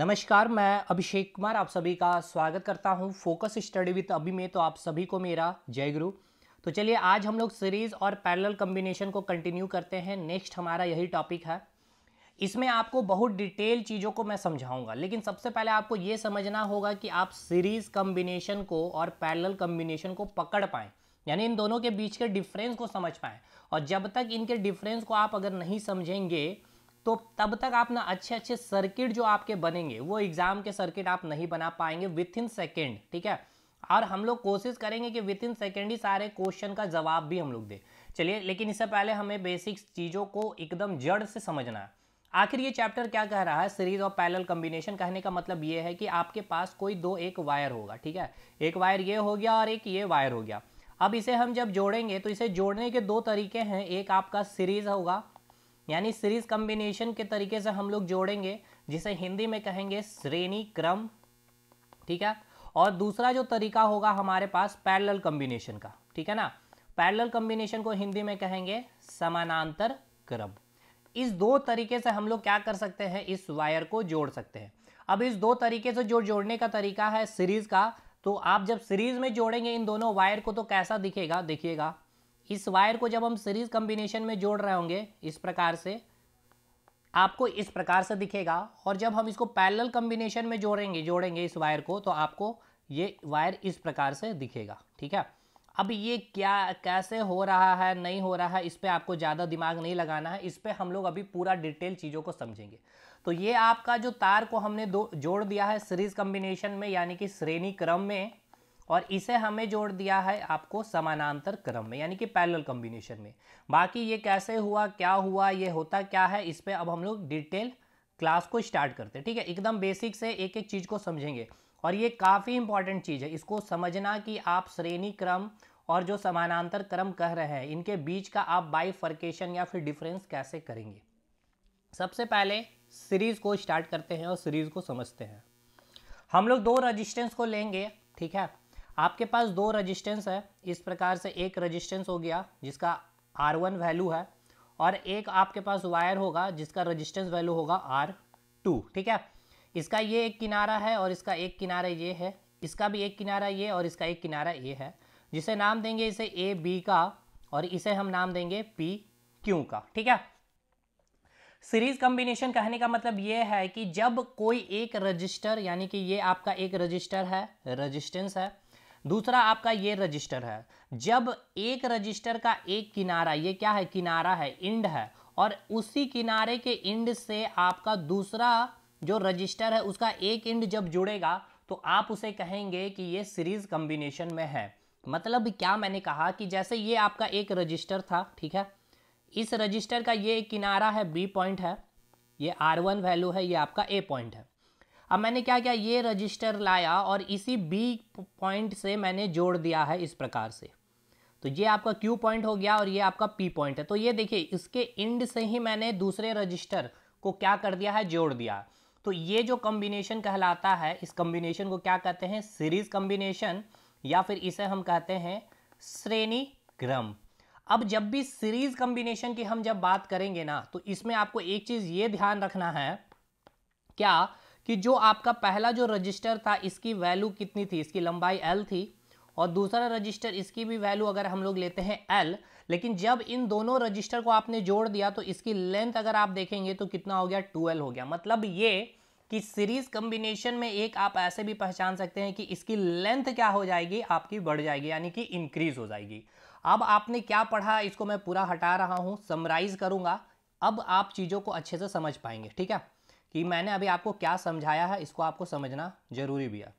नमस्कार मैं अभिषेक कुमार आप सभी का स्वागत करता हूं फोकस स्टडी विद अभी में तो आप सभी को मेरा जय गुरु तो चलिए आज हम लोग सीरीज़ और पैरेलल कम्बिनेशन को कंटिन्यू करते हैं नेक्स्ट हमारा यही टॉपिक है इसमें आपको बहुत डिटेल चीज़ों को मैं समझाऊंगा लेकिन सबसे पहले आपको ये समझना होगा कि आप सीरीज़ कम्बिनेशन को और पैरल कम्बिनेशन को पकड़ पाएँ यानी इन दोनों के बीच के डिफरेंस को समझ पाएँ और जब तक इनके डिफरेंस को आप अगर नहीं समझेंगे तो तब तक आप ना अच्छे अच्छे सर्किट जो आपके बनेंगे वो एग्जाम के सर्किट आप नहीं बना पाएंगे विथ इन सेकेंड ठीक है और हम लोग कोशिश करेंगे कि विथ इन सेकेंड ही सारे क्वेश्चन का जवाब भी हम लोग दें चलिए लेकिन इससे पहले हमें बेसिक चीज़ों को एकदम जड़ से समझना है आखिर ये चैप्टर क्या कह रहा है सीरीज और पैरेलल कम्बिनेशन कहने का मतलब ये है कि आपके पास कोई दो एक वायर होगा ठीक है एक वायर ये हो गया और एक ये वायर हो गया अब इसे हम जब जोड़ेंगे तो इसे जोड़ने के दो तरीके हैं एक आपका सीरीज होगा यानी सीरीज कम्बिनेशन के तरीके से हम लोग जोड़ेंगे जिसे हिंदी में कहेंगे श्रेणी क्रम ठीक है और दूसरा जो तरीका होगा हमारे पास पैरेलल कम्बिनेशन का ठीक है ना पैरेलल कम्बिनेशन को हिंदी में कहेंगे समानांतर क्रम इस दो तरीके से हम लोग क्या कर सकते हैं इस वायर को जोड़ सकते हैं अब इस दो तरीके से जो जोड़ने का तरीका है सीरीज का तो आप जब सीरीज में जोड़ेंगे इन दोनों वायर को तो कैसा दिखेगा देखिएगा इस वायर को जब हम सीरीज कॉम्बिनेशन में जोड़ रहे होंगे इस प्रकार से आपको इस प्रकार से दिखेगा और जब हम इसको पैरेलल कॉम्बिनेशन में जोड़ेंगे जोड़ेंगे इस वायर को तो आपको ये वायर इस प्रकार से दिखेगा ठीक है अब ये क्या कैसे हो रहा है नहीं हो रहा है इस पर आपको ज़्यादा दिमाग नहीं लगाना है इस पर हम लोग अभी पूरा डिटेल चीज़ों को समझेंगे तो ये आपका जो तार को हमने दो जोड़ दिया है सीरीज कम्बिनेशन में यानी कि श्रेणी क्रम में और इसे हमें जोड़ दिया है आपको समानांतर क्रम में यानी कि पैरेलल कॉम्बिनेशन में बाकी ये कैसे हुआ क्या हुआ ये होता क्या है इस पर अब हम लोग डिटेल क्लास को स्टार्ट करते हैं ठीक है एकदम बेसिक से एक एक चीज़ को समझेंगे और ये काफ़ी इंपॉर्टेंट चीज़ है इसको समझना कि आप श्रेणी क्रम और जो समानांतर क्रम कह रहे हैं इनके बीच का आप बाईफर्केशन या फिर डिफरेंस कैसे करेंगे सबसे पहले सीरीज़ को स्टार्ट करते हैं और सीरीज़ को समझते हैं हम लोग दो रजिस्टेंस को लेंगे ठीक है आपके पास दो रजिस्टेंस है इस प्रकार से एक रजिस्टेंस हो गया जिसका आर वन वैल्यू है और एक आपके पास वायर होगा जिसका रजिस्टेंस वैल्यू होगा आर टू ठीक है इसका ये एक किनारा है और इसका एक किनारा ये है इसका भी एक किनारा ये और इसका एक किनारा ये है जिसे नाम देंगे इसे ए बी का और इसे हम नाम देंगे पी क्यू का ठीक है सीरीज कॉम्बिनेशन कहने का मतलब ये है कि जब कोई एक रजिस्टर यानी कि ये आपका एक रजिस्टर है रजिस्टेंस है दूसरा आपका ये रजिस्टर है जब एक रजिस्टर का एक किनारा ये क्या है किनारा है इंड है और उसी किनारे के इंड से आपका दूसरा जो रजिस्टर है उसका एक इंड जब जुड़ेगा तो आप उसे कहेंगे कि ये सीरीज कॉम्बिनेशन में है मतलब क्या मैंने कहा कि जैसे ये आपका एक रजिस्टर था ठीक है इस रजिस्टर का ये एक किनारा है बी पॉइंट है ये आर वन वैल्यू है ये आपका ए पॉइंट है अब मैंने क्या किया ये रजिस्टर लाया और इसी बी पॉइंट से मैंने जोड़ दिया है इस प्रकार से तो ये आपका क्यू पॉइंट हो गया और ये आपका पी पॉइंट है तो ये देखिए इसके इंड से ही मैंने दूसरे रजिस्टर को क्या कर दिया है जोड़ दिया तो ये जो कम्बिनेशन कहलाता है इस कम्बिनेशन को क्या कहते हैं सीरीज कम्बिनेशन या फिर इसे हम कहते हैं श्रेणी क्रम अब जब भी सीरीज कम्बिनेशन की हम जब बात करेंगे ना तो इसमें आपको एक चीज़ ये ध्यान रखना है क्या कि जो आपका पहला जो रजिस्टर था इसकी वैल्यू कितनी थी इसकी लंबाई एल थी और दूसरा रजिस्टर इसकी भी वैल्यू अगर हम लोग लेते हैं एल लेकिन जब इन दोनों रजिस्टर को आपने जोड़ दिया तो इसकी लेंथ अगर आप देखेंगे तो कितना हो गया टूएल्व हो गया मतलब ये कि सीरीज कम्बिनेशन में एक आप ऐसे भी पहचान सकते हैं कि इसकी लेंथ क्या हो जाएगी आपकी बढ़ जाएगी यानी कि इंक्रीज हो जाएगी अब आपने क्या पढ़ा इसको मैं पूरा हटा रहा हूँ समराइज करूँगा अब आप चीज़ों को अच्छे से समझ पाएंगे ठीक है कि मैंने अभी आपको क्या समझाया है इसको आपको समझना जरूरी भी है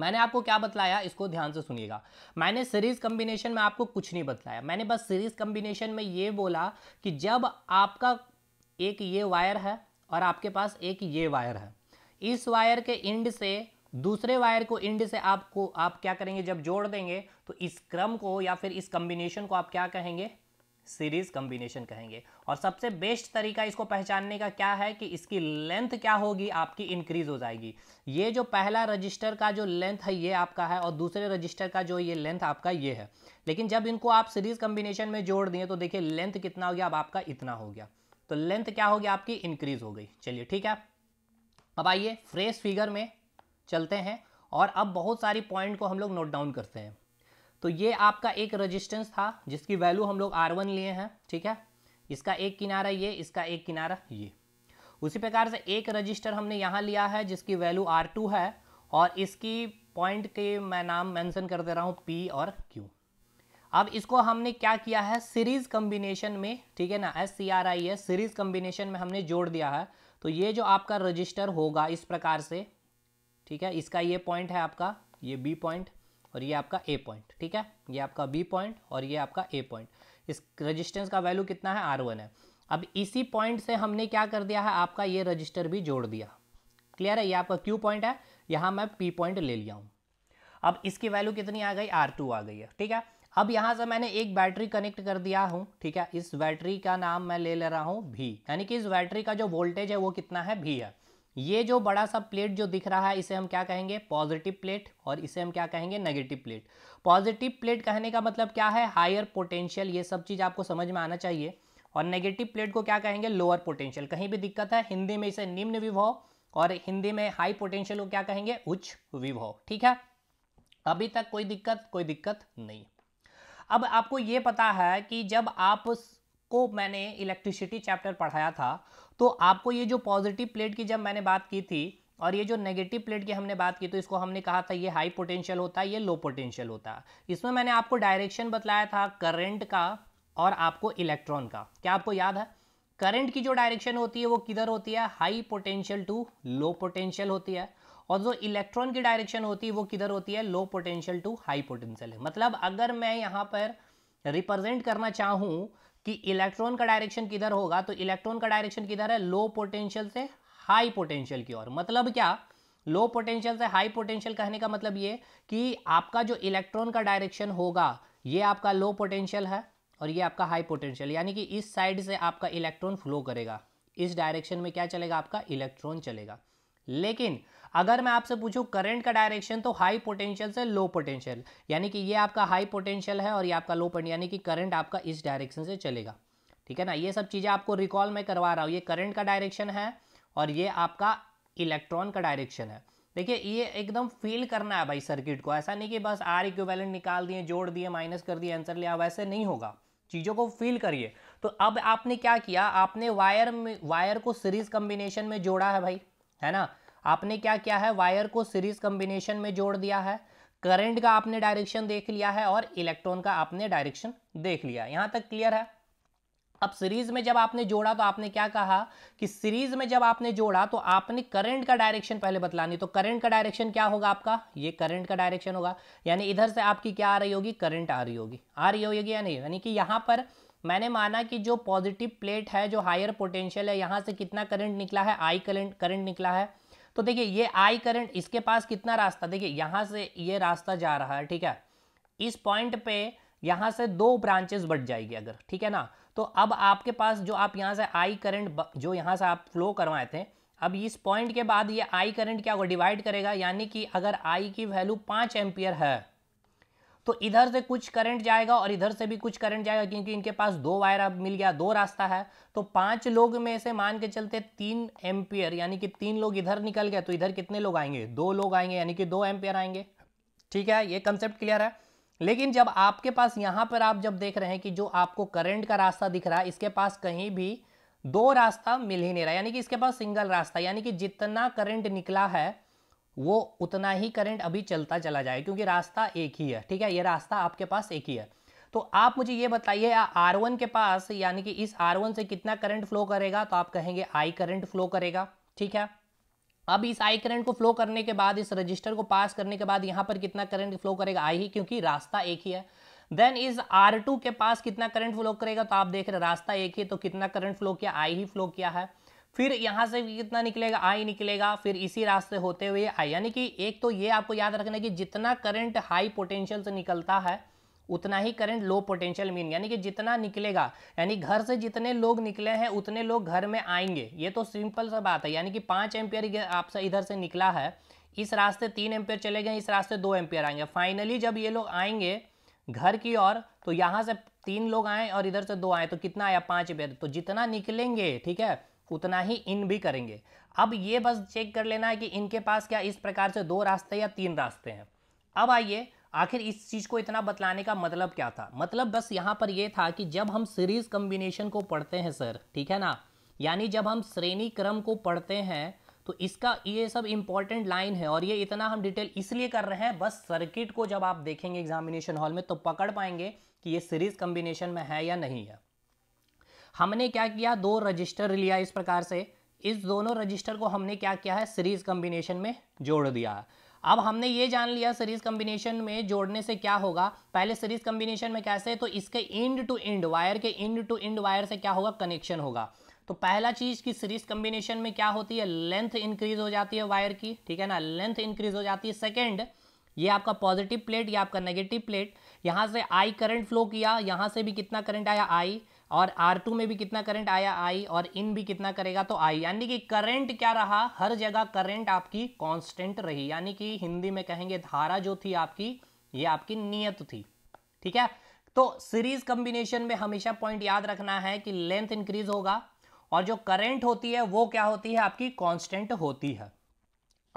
मैंने आपको क्या बतलाया इसको ध्यान से सुनिएगा मैंने सीरीज कम्बिनेशन में आपको कुछ नहीं बतलाया मैंने बस सीरीज कम्बिनेशन में ये बोला कि जब आपका एक ये वायर है और आपके पास एक ये वायर है इस वायर के इंड से दूसरे वायर को इंड से आपको आप क्या करेंगे जब जोड़ देंगे तो इस क्रम को या फिर इस कम्बिनेशन को आप क्या कहेंगे सीरीज कॉम्बिनेशन कहेंगे और सबसे बेस्ट तरीका इसको पहचानने का क्या है कि इसकी लेंथ क्या होगी आपकी इंक्रीज हो जाएगी ये जो पहला रजिस्टर का जो लेंथ है ये आपका है और दूसरे रजिस्टर का जो ये लेंथ आपका ये है लेकिन जब इनको आप सीरीज कंबिनेशन में जोड़ दिए तो देखिए लेंथ कितना हो गया अब आपका इतना हो गया तो लेंथ क्या होगी आपकी इंक्रीज हो गई चलिए ठीक है अब आइए फ्रेश फिगर में चलते हैं और अब बहुत सारी पॉइंट को हम लोग नोट डाउन करते हैं तो ये आपका एक रजिस्टेंस था जिसकी वैल्यू हम लोग आर वन लिए हैं ठीक है इसका एक किनारा ये इसका एक किनारा ये उसी प्रकार से एक रजिस्टर हमने यहाँ लिया है जिसकी वैल्यू आर टू है और इसकी पॉइंट के मैं नाम मेंशन कर दे रहा हूँ पी और क्यू अब इसको हमने क्या किया है सीरीज कम्बिनेशन में ठीक है ना S C R I S series combination में हमने जोड़ दिया है तो ये जो आपका रजिस्टर होगा इस प्रकार से ठीक है इसका ये पॉइंट है आपका ये बी पॉइंट और ये आपका ए पॉइंट ठीक है ये आपका बी पॉइंट और ये आपका ए पॉइंट इस रजिस्टेंस का वैल्यू कितना है आर वन है अब इसी पॉइंट से हमने क्या कर दिया है आपका ये रजिस्टर भी जोड़ दिया क्लियर है ये आपका क्यू पॉइंट है यहाँ मैं पी पॉइंट ले लिया हूँ अब इसकी वैल्यू कितनी आ गई आर टू आ गई है ठीक है अब यहाँ से मैंने एक बैटरी कनेक्ट कर दिया हूँ ठीक है इस बैटरी का नाम मैं ले ले रहा हूँ भी यानी कि इस बैटरी का जो वोल्टेज है वो कितना है भी है ये जो बड़ा सा प्लेट जो दिख रहा है इसे हम क्या कहेंगे पॉजिटिव प्लेट और इसे हम क्या कहेंगे नेगेटिव प्लेट पॉजिटिव प्लेट कहने का मतलब क्या है हायर पोटेंशियल ये सब चीज़ आपको समझ में आना चाहिए और नेगेटिव प्लेट को क्या कहेंगे लोअर पोटेंशियल कहीं भी दिक्कत है हिंदी में इसे निम्न विभव और हिंदी में हाई पोटेंशियल को क्या कहेंगे उच्च विभव ठीक है अभी तक कोई दिक्कत कोई दिक्कत नहीं अब आपको ये पता है कि जब आप को मैंने इलेक्ट्रिसिटी चैप्टर पढ़ाया था तो आपको ये जो पॉजिटिव प्लेट की जब मैंने बात की थी और ये जो नेगेटिव प्लेट की हमने बात की तो इसको हमने कहा था ये हाई पोटेंशियल होता है ये लो पोटेंशियल होता है इसमें मैंने आपको डायरेक्शन बतलाया था करंट का और आपको इलेक्ट्रॉन का क्या आपको याद है करंट की जो डायरेक्शन होती है वो किधर होती है high potential to low potential होती है और जो इलेक्ट्रॉन की डायरेक्शन होती है वो किधर होती है low potential to high potential मतलब अगर मैं यहाँ पर रिप्रेजेंट करना चाहूँ कि इलेक्ट्रॉन का डायरेक्शन किधर होगा तो इलेक्ट्रॉन का डायरेक्शन किधर है लो पोटेंशियल से हाई पोटेंशियल की ओर मतलब क्या लो पोटेंशियल से हाई पोटेंशियल कहने का मतलब ये कि आपका जो इलेक्ट्रॉन का डायरेक्शन होगा ये आपका लो पोटेंशियल है और ये आपका हाई पोटेंशियल यानी कि इस साइड से आपका इलेक्ट्रॉन फ्लो करेगा इस डायरेक्शन में क्या चलेगा आपका इलेक्ट्रॉन चलेगा लेकिन अगर मैं आपसे पूछूँ करंट का डायरेक्शन तो हाई पोटेंशियल से लो पोटेंशियल यानी कि ये आपका हाई पोटेंशियल है और ये आपका लो पोटेंशियल यानी कि करंट आपका इस डायरेक्शन से चलेगा ठीक है ना ये सब चीज़ें आपको रिकॉल मैं करवा रहा हूँ ये करंट का डायरेक्शन है और ये आपका इलेक्ट्रॉन का डायरेक्शन है देखिए ये एकदम फील करना है भाई सर्किट को ऐसा नहीं कि बस आर इक्विवेलेंट निकाल दिए जोड़ दिए माइनस कर दिए आंसर लिया वैसे नहीं होगा चीज़ों को फील करिए तो अब आपने क्या किया आपने वायर में वायर को सीरीज कम्बिनेशन में जोड़ा है भाई है ना आपने क्या किया है वायर को सीरीज कॉम्बिनेशन में जोड़ दिया है करंट का आपने डायरेक्शन देख लिया है और इलेक्ट्रॉन का आपने डायरेक्शन देख लिया यहां तक क्लियर है अब सीरीज में जब आपने जोड़ा तो आपने क्या कहा कि सीरीज में जब आपने जोड़ा तो आपने करंट का डायरेक्शन पहले बतलानी तो करंट का डायरेक्शन क्या होगा आपका ये करंट का डायरेक्शन होगा यानी इधर से आपकी क्या आ रही होगी करंट आ रही होगी आ रही होगी या नहीं यानी कि यहां पर मैंने माना कि जो पॉजिटिव प्लेट है जो हायर पोटेंशियल है यहां से कितना करंट निकला है आई करंट करंट निकला है तो देखिए ये आई करंट इसके पास कितना रास्ता देखिए यहाँ से ये रास्ता जा रहा है ठीक है इस पॉइंट पे यहाँ से दो ब्रांचेस बढ़ जाएगी अगर ठीक है ना तो अब आपके पास जो आप यहाँ से आई करंट जो यहाँ से आप फ्लो करवाए थे अब इस पॉइंट के बाद ये आई करंट क्या होगा डिवाइड करेगा यानी कि अगर आई की वैल्यू पांच एम्पियर है तो इधर से कुछ करंट जाएगा और इधर से भी कुछ करंट जाएगा क्योंकि इनके पास दो वायर अब मिल गया दो रास्ता है तो पांच लोग में से मान के चलते तीन एम्पियर यानी कि तीन लोग इधर निकल गए तो इधर कितने लोग आएंगे दो लोग आएंगे यानी कि दो एम्पियर आएंगे ठीक है ये कंसेप्ट क्लियर है लेकिन जब आपके पास यहाँ पर आप जब देख रहे हैं कि जो आपको करंट का रास्ता दिख रहा है इसके पास कहीं भी दो रास्ता मिल ही नहीं रहा यानी कि इसके पास सिंगल रास्ता यानी कि जितना करंट निकला है वो उतना ही करंट अभी चलता चला जाए क्योंकि रास्ता एक ही है ठीक है ये रास्ता आपके पास एक ही है तो आप मुझे ये बताइए आर वन के पास यानी कि इस आर वन से कितना करंट फ्लो करेगा तो आप कहेंगे आई करंट फ्लो करेगा ठीक है अब इस आई करंट को फ्लो करने के बाद इस रजिस्टर को पास करने के बाद यहाँ पर कितना करंट फ्लो करेगा आई ही क्योंकि रास्ता एक ही है देन इस आर टू के पास कितना करंट फ्लो करेगा तो आप देख रहे रास्ता एक ही तो कितना करंट फ्लो किया आई ही फ्लो किया है फिर यहाँ से कितना निकलेगा आई निकलेगा फिर इसी रास्ते होते हुए आई यानी कि एक तो ये आपको याद रखना है कि जितना करंट हाई पोटेंशियल से निकलता है उतना ही करंट लो पोटेंशियल मीन यानी कि जितना निकलेगा यानी घर से जितने लोग निकले हैं उतने लोग घर में आएंगे ये तो सिंपल सा बात है यानी कि पाँच एम्पियर आपसे इधर से निकला है इस रास्ते तीन एम्पियर चले गए इस रास्ते दो एम्पियर आएंगे फाइनली जब ये लोग आएंगे घर की ओर तो यहाँ से तीन लोग आए और इधर से दो आए तो कितना आया पाँच एम्पियर तो जितना निकलेंगे ठीक है उतना ही इन भी करेंगे अब ये बस चेक कर लेना है कि इनके पास क्या इस प्रकार से दो रास्ते या तीन रास्ते हैं अब आइए आखिर इस चीज़ को इतना बतलाने का मतलब क्या था मतलब बस यहाँ पर यह था कि जब हम सीरीज कम्बिनेशन को पढ़ते हैं सर ठीक है ना यानी जब हम श्रेणी क्रम को पढ़ते हैं तो इसका ये सब इम्पॉर्टेंट लाइन है और ये इतना हम डिटेल इसलिए कर रहे हैं बस सर्किट को जब आप देखेंगे एग्जामिनेशन हॉल में तो पकड़ पाएंगे कि ये सीरीज कम्बिनेशन में है या नहीं है हमने क्या किया दो रजिस्टर लिया इस प्रकार से इस दोनों रजिस्टर को हमने क्या किया है सीरीज कम्बिनेशन में जोड़ दिया अब हमने ये जान लिया सीरीज कम्बिनेशन में जोड़ने से क्या होगा पहले सीरीज कम्बिनेशन में कैसे तो इसके इंड टू इंड वायर के इंड टू इंड वायर से क्या होगा कनेक्शन होगा तो पहला चीज़ की सीरीज कम्बिनेशन में क्या होती है लेंथ इंक्रीज हो जाती है वायर की ठीक है ना लेंथ इंक्रीज हो जाती है सेकेंड ये आपका पॉजिटिव प्लेट या आपका नेगेटिव प्लेट यहाँ से आई करंट फ्लो किया यहाँ से भी कितना करंट आया आई और R2 में भी कितना करंट आया I और इन भी कितना करेगा तो I यानी कि करंट क्या रहा हर जगह करंट आपकी कांस्टेंट रही यानी कि हिंदी में कहेंगे धारा जो थी आपकी ये आपकी नियत थी ठीक है तो सीरीज कॉम्बिनेशन में हमेशा पॉइंट याद रखना है कि लेंथ इंक्रीज होगा और जो करंट होती है वो क्या होती है आपकी कॉन्स्टेंट होती है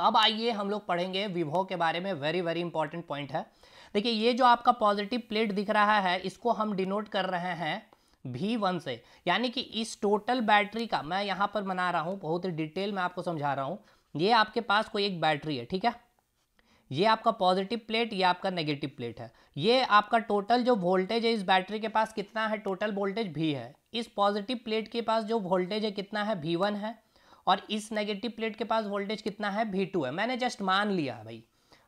अब आइए हम लोग पढ़ेंगे विभो के बारे में वेरी वेरी इंपॉर्टेंट पॉइंट है देखिए ये जो आपका पॉजिटिव प्लेट दिख रहा है इसको हम डिनोट कर रहे हैं भी वन से यानी कि इस टोटल बैटरी का मैं यहाँ पर मना रहा हूँ बहुत ही डिटेल में आपको समझा रहा हूँ ये आपके पास कोई एक बैटरी है ठीक है ये आपका पॉजिटिव प्लेट ये आपका नेगेटिव प्लेट है ये आपका टोटल जो वोल्टेज है इस बैटरी के पास कितना है टोटल वोल्टेज भी है इस पॉजिटिव प्लेट के पास जो वोल्टेज है कितना है भी वन है और इस नेगेटिव प्लेट के पास वोल्टेज कितना है भी टू है मैंने जस्ट मान लिया भाई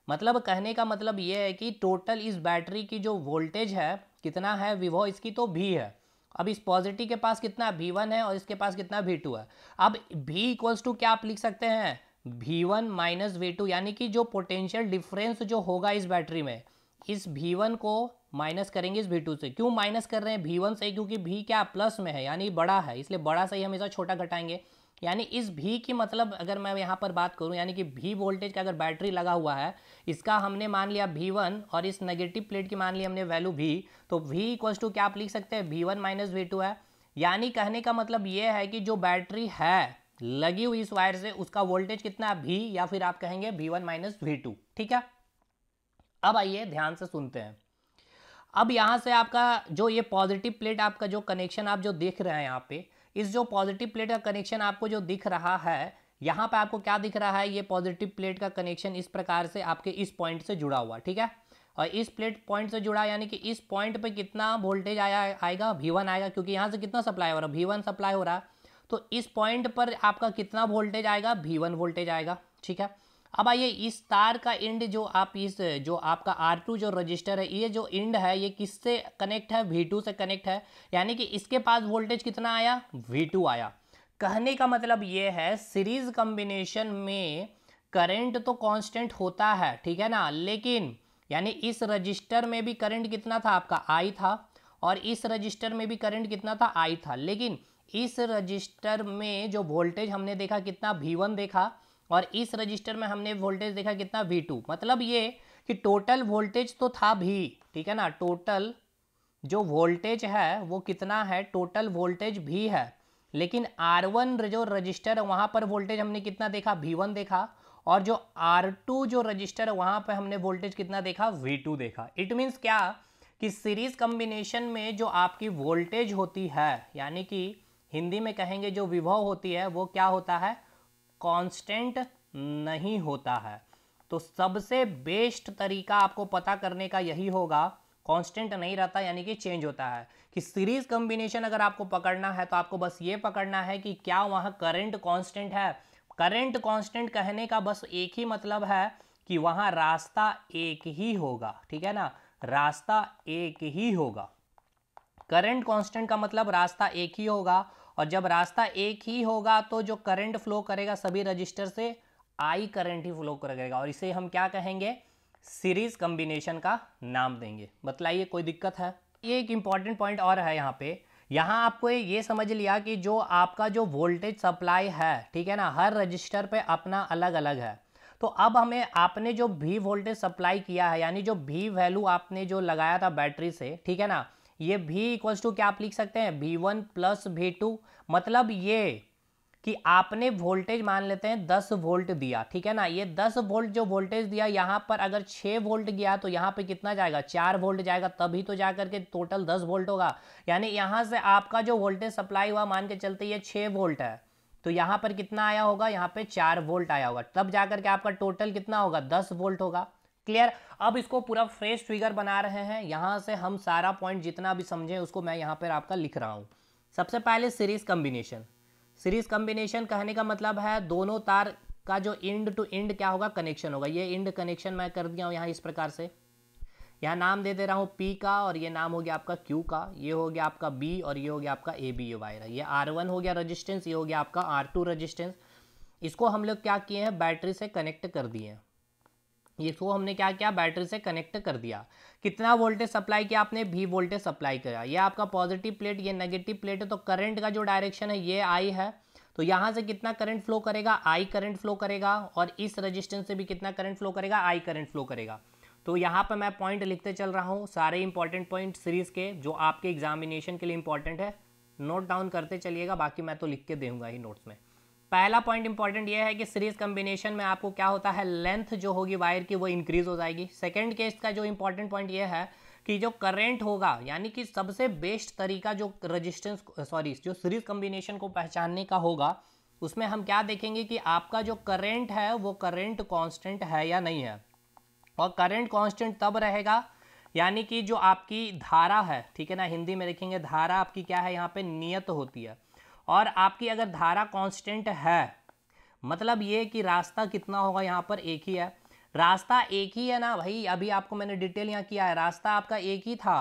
मतलब कहने का मतलब ये है कि टोटल इस बैटरी की जो वोल्टेज है कितना है विवो इसकी तो भी है अब इस पॉजिटिव के पास कितना भी वन है और इसके पास कितना भी टू है अब भी इक्वल्स टू क्या आप लिख सकते हैं भी वन माइनस वी टू यानी कि जो पोटेंशियल डिफरेंस जो होगा इस बैटरी में इस भी वन को माइनस करेंगे इस भी टू से क्यों माइनस कर रहे हैं भी वन से क्योंकि भी क्या प्लस में है यानी बड़ा है इसलिए बड़ा से ही हमेशा छोटा घटाएंगे यानी इस भी की मतलब अगर मैं यहाँ पर बात करूँ यानी कि भी वोल्टेज का अगर बैटरी लगा हुआ है इसका हमने मान लिया भी वन और इस नेगेटिव प्लेट की मान ली हमने वैल्यू भी तो भी इक्वल्स टू क्या आप लिख सकते हैं भी वन माइनस भी टू है यानी कहने का मतलब ये है कि जो बैटरी है लगी हुई इस वायर से उसका वोल्टेज कितना भी या फिर आप कहेंगे भी वन माइनस भी टू ठीक है अब आइए ध्यान से सुनते हैं अब यहाँ से आपका जो ये पॉजिटिव प्लेट आपका जो कनेक्शन आप जो देख रहे हैं यहाँ पे इस जो पॉजिटिव प्लेट का कनेक्शन आपको जो दिख रहा है यहाँ पे आपको क्या दिख रहा है ये पॉजिटिव प्लेट का कनेक्शन इस प्रकार से आपके इस पॉइंट से जुड़ा हुआ ठीक है और इस प्लेट पॉइंट से जुड़ा यानी कि इस पॉइंट पे कितना वोल्टेज आया आएगा वी वन आएगा क्योंकि यहाँ से कितना सप्लाई हो रहा है वी वन सप्लाई हो रहा है तो इस पॉइंट पर आपका कितना वोल्टेज आएगा वी वन वोल्टेज आएगा ठीक है अब आइए इस तार का इंड जो आप इस जो आपका R2 जो रजिस्टर है ये जो इंड है ये किससे कनेक्ट है V2 से कनेक्ट है यानी कि इसके पास वोल्टेज कितना आया V2 आया कहने का मतलब ये है सीरीज कॉम्बिनेशन में करंट तो कांस्टेंट होता है ठीक है ना लेकिन यानी इस रजिस्टर में भी करंट कितना था आपका आई था और इस रजिस्टर में भी करंट कितना था आई था लेकिन इस रजिस्टर में जो वोल्टेज हमने देखा कितना वी वन देखा और इस रजिस्टर में हमने वोल्टेज देखा कितना वी टू मतलब ये कि टोटल वोल्टेज तो था भी ठीक है ना टोटल जो वोल्टेज है वो कितना है टोटल वोल्टेज भी है लेकिन R1 जो रजिस्टर है वहाँ पर वोल्टेज हमने कितना देखा V1 देखा और जो R2 जो रजिस्टर है वहाँ पर हमने वोल्टेज कितना देखा V2 देखा इट मीन्स क्या कि सीरीज कम्बिनेशन में जो आपकी वोल्टेज होती है यानी कि हिंदी में कहेंगे जो विभव होती है वो क्या होता है कांस्टेंट नहीं होता है तो सबसे बेस्ट तरीका आपको पता करने का यही होगा कांस्टेंट नहीं रहता यानी कि चेंज होता है कि सीरीज कॉम्बिनेशन अगर आपको पकड़ना है तो आपको बस ये पकड़ना है कि क्या वहाँ करंट कांस्टेंट है करंट कांस्टेंट कहने का बस एक ही मतलब है कि वहाँ रास्ता एक ही होगा ठीक है ना रास्ता एक ही होगा करंट कांस्टेंट का मतलब रास्ता एक ही होगा और जब रास्ता एक ही होगा तो जो करंट फ्लो करेगा सभी रजिस्टर से आई करंट ही फ्लो करेगा और इसे हम क्या कहेंगे सीरीज कम्बिनेशन का नाम देंगे बतलाइए कोई दिक्कत है ये एक इंपॉर्टेंट पॉइंट और है यहाँ पे यहाँ आपको ये समझ लिया कि जो आपका जो वोल्टेज सप्लाई है ठीक है ना हर रजिस्टर पे अपना अलग अलग है तो अब हमें आपने जो भी वोल्टेज सप्लाई किया है यानी जो भी वैल्यू आपने जो लगाया था बैटरी से ठीक है ना ये भी इक्वल्स टू क्या आप लिख सकते हैं भी वन प्लस भी टू मतलब ये कि आपने वोल्टेज मान लेते हैं दस वोल्ट दिया ठीक है ना ये दस वोल्ट जो वोल्टेज दिया यहाँ पर अगर छः वोल्ट गया तो यहाँ पे कितना जाएगा चार वोल्ट जाएगा तभी तो जा करके टोटल दस वोल्ट होगा यानी यहाँ से आपका जो वोल्टेज सप्लाई हुआ मान के चलते ये छः वोल्ट है तो यहाँ पर कितना आया होगा यहाँ पे चार वोल्ट आया होगा तब जाकर के आपका टोटल कितना होगा दस वोल्ट होगा क्लियर अब इसको पूरा फ्रेश फिगर बना रहे हैं यहाँ से हम सारा पॉइंट जितना भी समझें उसको मैं यहाँ पर आपका लिख रहा हूँ सबसे पहले सीरीज कम्बिनेशन सीरीज कम्बिनेशन कहने का मतलब है दोनों तार का जो इंड टू इंड क्या होगा कनेक्शन होगा ये इंड कनेक्शन मैं कर दिया हूँ यहाँ इस प्रकार से यहाँ नाम दे दे रहा हूँ पी का और ये नाम हो गया आपका क्यू का ये हो गया आपका बी और ये हो गया आपका ए बी ये वायर ये आर वन हो गया रजिस्टेंस ये हो गया आपका आर टू रजिस्टेंस इसको हम लोग क्या किए हैं बैटरी से कनेक्ट कर दिए हैं ये सो तो हमने क्या किया बैटरी से कनेक्ट कर दिया कितना वोल्टेज सप्लाई किया आपने भी वोल्टेज सप्लाई किया ये आपका पॉजिटिव प्लेट ये नेगेटिव प्लेट है तो करंट का जो डायरेक्शन है ये आई है तो यहाँ से कितना करंट फ्लो करेगा आई करंट फ्लो करेगा और इस रजिस्टेंस से भी कितना करंट फ्लो करेगा आई करंट फ्लो करेगा तो यहाँ पर मैं पॉइंट लिखते चल रहा हूँ सारे इंपॉर्टेंट पॉइंट सीरीज़ के जो आपके एग्जामिनेशन के लिए इंपॉर्टेंट है नोट डाउन करते चलिएगा बाकी मैं तो लिख के दूंगा ही नोट्स में पहला पॉइंट इंपॉर्टेंट ये है कि सीरीज कम्बिनेशन में आपको क्या होता है लेंथ जो होगी वायर की वो इंक्रीज हो जाएगी सेकेंड केस का जो इंपॉर्टेंट पॉइंट ये है कि जो करंट होगा यानी कि सबसे बेस्ट तरीका जो रजिस्टेंस सॉरी जो सीरीज कम्बिनेशन को पहचानने का होगा उसमें हम क्या देखेंगे कि आपका जो करंट है वो करंट कांस्टेंट है या नहीं है और करंट कांस्टेंट तब रहेगा यानी कि जो आपकी धारा है ठीक है ना हिंदी में देखेंगे धारा आपकी क्या है यहाँ पे नियत होती है और आपकी अगर धारा कांस्टेंट है मतलब ये कि रास्ता कितना होगा यहाँ पर एक ही है रास्ता एक ही है ना भाई अभी आपको मैंने डिटेल यहाँ किया है रास्ता आपका एक ही था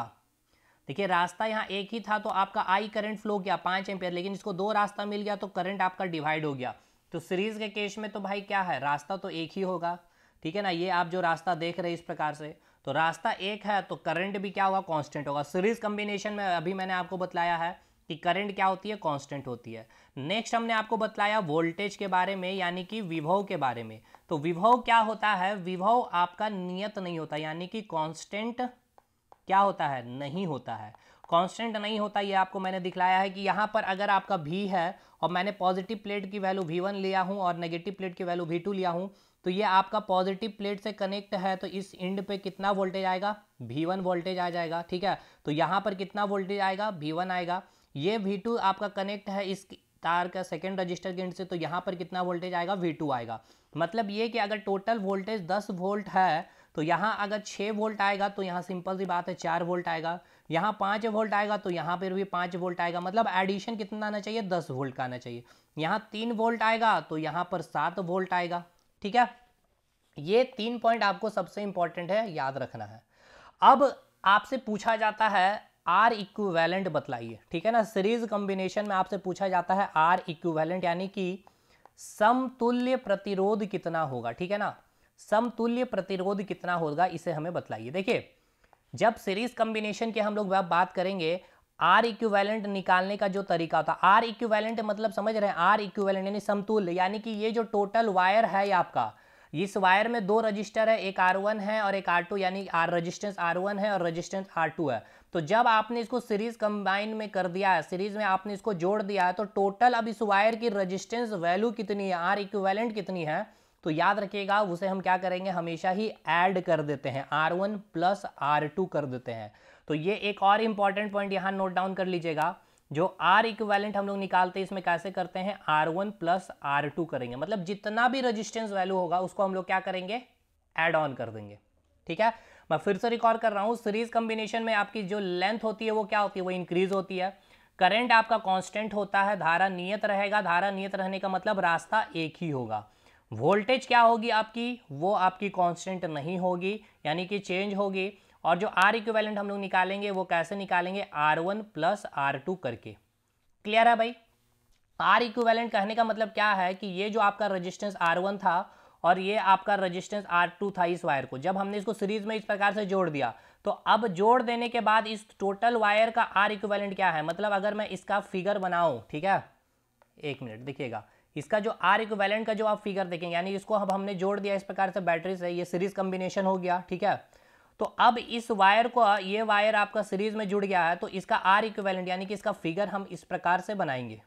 देखिए रास्ता यहाँ एक ही था तो आपका आई करंट फ्लो किया पाँच एम्पियर लेकिन इसको दो रास्ता मिल गया तो करंट आपका डिवाइड हो गया तो सीरीज के केस में तो भाई क्या है रास्ता तो एक ही होगा ठीक है ना ये आप जो रास्ता देख रहे हैं इस प्रकार से तो रास्ता एक है तो करंट भी क्या होगा कांस्टेंट होगा सीरीज कम्बिनेशन में अभी मैंने आपको बतलाया है कि करंट क्या होती है कांस्टेंट होती है नेक्स्ट हमने आपको बताया वोल्टेज के बारे में यानी कि विभव के बारे में तो विभव क्या होता है विभव आपका नियत नहीं होता यानी कि कांस्टेंट क्या होता है नहीं होता है कांस्टेंट नहीं होता ये आपको मैंने दिखलाया है कि यहाँ पर अगर आपका भी है और मैंने पॉजिटिव प्लेट की वैल्यू भी वन लिया हूँ और नेगेटिव प्लेट की वैल्यू भी टू लिया हूँ तो ये आपका पॉजिटिव प्लेट से कनेक्ट है तो इस इंड पे कितना वोल्टेज आएगा भी वन वोल्टेज आ जाएगा ठीक है तो यहाँ पर कितना वोल्टेज आएगा भी वन आएगा ये वी आपका कनेक्ट है इस तार का सेकेंड रजिस्टर के एंड से तो यहाँ पर कितना वोल्टेज आएगा वी आएगा मतलब ये कि अगर टोटल वोल्टेज दस वोल्ट है तो यहाँ अगर छः वोल्ट आएगा तो यहाँ सिंपल सी बात है चार वोल्ट आएगा यहाँ पाँच वोल्ट आएगा तो यहाँ पर भी पाँच वोल्ट आएगा मतलब एडिशन कितना आना चाहिए दस वोल्ट का आना चाहिए यहाँ तीन वोल्ट आएगा तो यहाँ पर सात वोल्ट आएगा ठीक है ये तीन पॉइंट आपको सबसे इंपॉर्टेंट है याद रखना है अब आपसे पूछा जाता है आर इक्वैलेंट बतलाइए ठीक है ना सीरीज कॉम्बिनेशन में आपसे पूछा जाता है आर इक्वैलेंट यानी कि समतुल्य प्रतिरोध कितना होगा ठीक है ना समतुल्य प्रतिरोध कितना होगा इसे हमें बतलाइए देखिए जब सीरीज कॉम्बिनेशन की हम लोग बात करेंगे आर इक्विवेलेंट निकालने का जो तरीका होता है आर इक्विवेलेंट मतलब समझ रहे हैं आर इक्विवेलेंट यानी समतुल्य यानी कि ये जो टोटल वायर है आपका इस वायर में दो रजिस्टर है एक आर वन है और एक आर टू यानी आर रजिस्टेंस आर वन है और रजिस्टेंस आर टू है तो जब आपने इसको सीरीज कंबाइन में कर दिया है सीरीज में आपने इसको जोड़ दिया है तो टोटल अब इस वायर की रजिस्टेंस वैल्यू कितनी है आर इक्वेलेंट कितनी है तो याद रखिएगा उसे हम क्या करेंगे हमेशा ही ऐड कर देते हैं R one plus R two कर देते हैं तो ये एक और इंपॉर्टेंट पॉइंट यहाँ नोट डाउन कर लीजिएगा जो आर इक्वेलेंट हम लोग निकालते हैं इसमें कैसे करते हैं R one plus R two करेंगे मतलब जितना भी रजिस्टेंस वैल्यू होगा उसको हम लोग क्या करेंगे एड ऑन कर देंगे ठीक है मैं फिर से रिकॉर्ड कर रहा हूँ सीरीज कॉम्बिनेशन में आपकी जो लेंथ होती है वो क्या होती है वो इंक्रीज होती है करंट आपका कांस्टेंट होता है धारा नियत रहेगा धारा नियत रहने का मतलब रास्ता एक ही होगा वोल्टेज क्या होगी आपकी वो आपकी कांस्टेंट नहीं होगी यानी कि चेंज होगी और जो आर इक्विवेलेंट हम लोग निकालेंगे वो कैसे निकालेंगे R one plus R two करके क्लियर है भाई आर इक्विवेलेंट कहने का मतलब क्या है कि ये जो आपका रजिस्टेंस आर वन था और ये आपका रजिस्टेंस आर टू था इस वायर को जब हमने इसको सीरीज में इस प्रकार से जोड़ दिया तो अब जोड़ देने के बाद इस टोटल वायर का आर इक्वेलेंट क्या है मतलब अगर मैं इसका फिगर बनाऊं ठीक है एक मिनट देखिएगा इसका जो आर इक्वेलेंट का जो आप फिगर देखेंगे यानी इसको अब हमने जोड़ दिया इस प्रकार से बैटरी से ये सीरीज कॉम्बिनेशन हो गया ठीक है तो अब इस वायर को ये वायर आपका सीरीज में जुड़ गया है तो इसका आर इक्वेलेंट यानी कि इसका फिगर हम इस प्रकार से बनाएंगे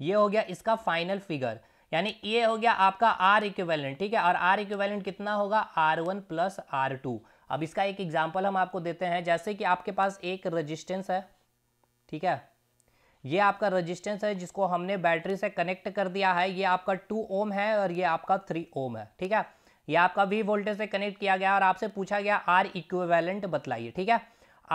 ये हो गया इसका फाइनल फिगर यानी ये हो गया आपका आर इक्वेलेंट ठीक है और आर इक्वेलेंट कितना होगा R one plus R two अब इसका एक एग्जाम्पल हम आपको देते हैं जैसे कि आपके पास एक रजिस्टेंस है ठीक है ये आपका रजिस्टेंस है जिसको हमने बैटरी से कनेक्ट कर दिया है ये आपका टू ओम है और ये आपका थ्री ओम है ठीक है ये आपका वी वोल्टेज से कनेक्ट किया गया और आपसे पूछा गया आर इक्वेलेंट बतलाइए ठीक है